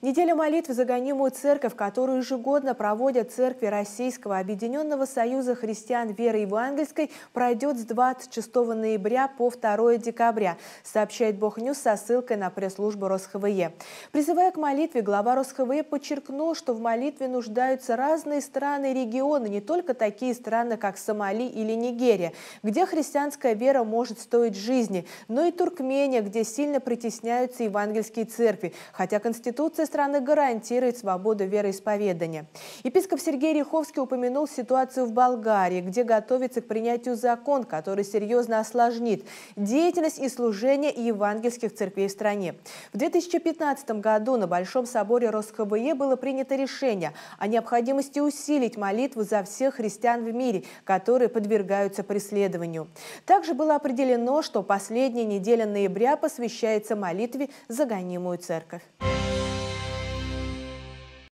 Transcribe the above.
Неделя молитв за гонимую церковь, которую ежегодно проводят церкви Российского Объединенного Союза христиан веры евангельской, пройдет с 26 ноября по 2 декабря, сообщает Богньюс со ссылкой на пресс-службу РосХВЕ. Призывая к молитве, глава РосХВЕ подчеркнул, что в молитве нуждаются разные страны и регионы, не только такие страны, как Сомали или Нигерия, где христианская вера может стоить жизни, но и Туркмения, где сильно притесняются евангельские церкви, хотя Конституция страны гарантирует свободу вероисповедания. Епископ Сергей Риховский упомянул ситуацию в Болгарии, где готовится к принятию закон, который серьезно осложнит деятельность и служение евангельских церквей в стране. В 2015 году на Большом соборе РосХБЕ было принято решение о необходимости усилить молитву за всех христиан в мире, которые подвергаются преследованию. Также было определено, что последняя неделя ноября посвящается молитве за гонимую церковь.